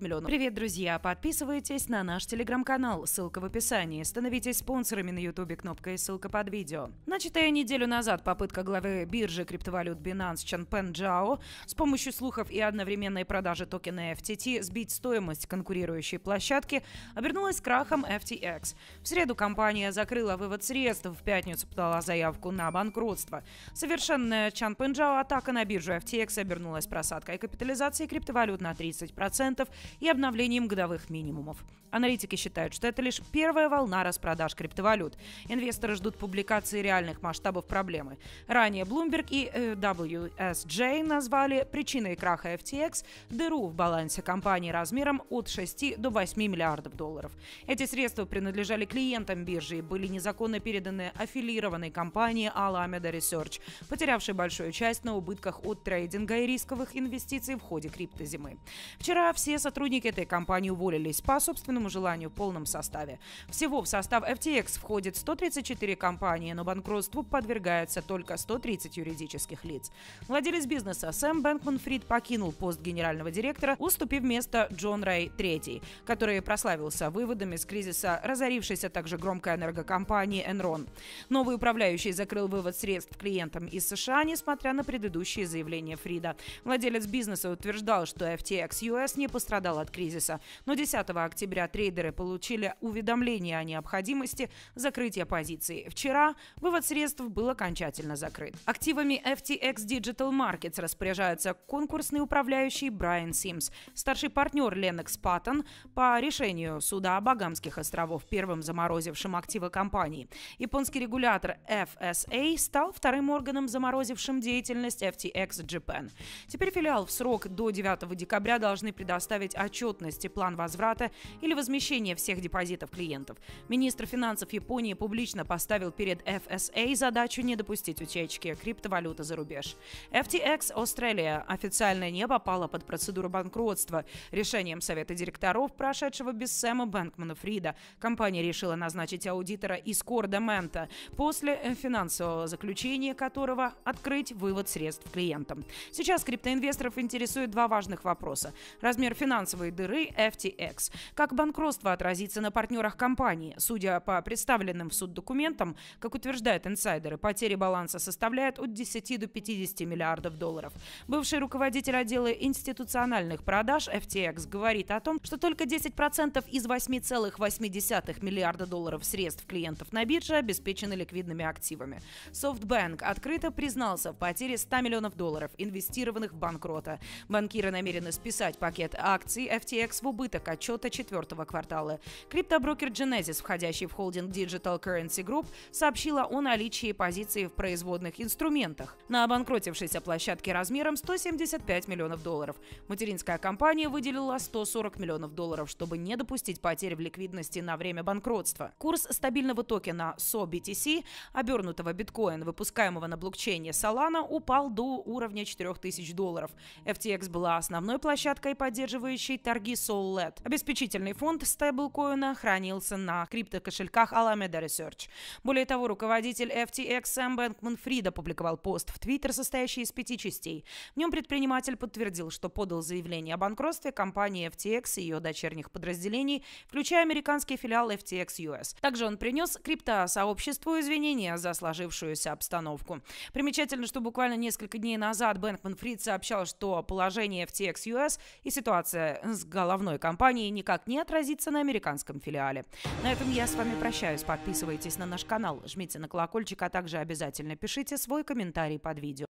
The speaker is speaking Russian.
миллионов. Привет, друзья! Подписывайтесь на наш телеграм-канал, ссылка в описании. Становитесь спонсорами на ютубе, кнопка и ссылка под видео. Начатая неделю назад попытка главы биржи криптовалют Binance Чан Пен Джао с помощью слухов и одновременной продажи токена FTT сбить стоимость конкурирующей площадки обернулась крахом FTX. В среду компания закрыла вывод средств, в пятницу подала заявку на банкротство. Совершенная Чан Пен Джао атака на биржу FTX обернулась просадкой капитализации криптовалют на 30%, и обновлением годовых минимумов. Аналитики считают, что это лишь первая волна распродаж криптовалют. Инвесторы ждут публикации реальных масштабов проблемы. Ранее Bloomberg и э, WSJ назвали причиной краха FTX дыру в балансе компании размером от 6 до 8 миллиардов долларов. Эти средства принадлежали клиентам биржи и были незаконно переданы аффилированной компании Alameda Research, потерявшей большую часть на убытках от трейдинга и рисковых инвестиций в ходе криптозимы. Вчера все сотрудники сотрудники этой компании уволились по собственному желанию в полном составе. Всего в состав FTX входит 134 компании, но банкротству подвергается только 130 юридических лиц. Владелец бизнеса Сэм Бэнкман Фрид покинул пост генерального директора, уступив место Джон Рэй III, который прославился выводами с кризиса, разорившейся также громкой энергокомпании Enron. Новый управляющий закрыл вывод средств клиентам из США, несмотря на предыдущие заявления Фрида. Владелец бизнеса утверждал, что FTX US не пострадал пострадал от кризиса. Но 10 октября трейдеры получили уведомление о необходимости закрытия позиций. Вчера вывод средств был окончательно закрыт. Активами FTX Digital Markets распоряжается конкурсный управляющий Брайан Симс. Старший партнер Ленокс Паттон по решению суда Багамских островов, первым заморозившим активы компании. Японский регулятор FSA стал вторым органом, заморозившим деятельность FTX Japan. Теперь филиал в срок до 9 декабря должны предоставить составить отчетность план возврата или возмещения всех депозитов клиентов. Министр финансов Японии публично поставил перед FSA а задачу не допустить утечки криптовалюты за рубеж. FTX Australia официально не попала под процедуру банкротства. Решением Совета директоров, прошедшего без Сэма Бэнкмана Фрида, компания решила назначить аудитора из Кордамента после финансового заключения которого открыть вывод средств клиентам. Сейчас криптоинвесторов интересуют два важных вопроса. Размер финансового финансовой дыры FTX. Как банкротство отразится на партнерах компании? Судя по представленным в суд документам, как утверждают инсайдеры, потери баланса составляют от 10 до 50 миллиардов долларов. Бывший руководитель отдела институциональных продаж FTX говорит о том, что только 10% из 8,8 миллиарда долларов средств клиентов на бирже обеспечены ликвидными активами. SoftBank открыто признался в потере 100 миллионов долларов, инвестированных в банкрота. Банкиры намерены списать пакет акций акций FTX в убыток отчета четвертого квартала. Криптоброкер Genesis, входящий в холдинг Digital Currency Group, сообщила о наличии позиции в производных инструментах на обанкротившейся площадке размером 175 миллионов долларов. Материнская компания выделила 140 миллионов долларов, чтобы не допустить потерь в ликвидности на время банкротства. Курс стабильного токена SOBTC, обернутого биткоин, выпускаемого на блокчейне Solana, упал до уровня 4000 долларов. FTX была основной площадкой, поддерживающей регулирующей торги Led. Обеспечительный фонд стейблкоина хранился на криптокошельках Alameda Research. Более того, руководитель FTX Сэм Бэнкман Фрид опубликовал пост в Твиттер, состоящий из пяти частей. В нем предприниматель подтвердил, что подал заявление о банкротстве компании FTX и ее дочерних подразделений, включая американский филиал FTX US. Также он принес криптосообществу извинения за сложившуюся обстановку. Примечательно, что буквально несколько дней назад Бэнкман Фрид сообщал, что положение FTX US и ситуация с головной компанией никак не отразится на американском филиале. На этом я с вами прощаюсь. Подписывайтесь на наш канал, жмите на колокольчик, а также обязательно пишите свой комментарий под видео.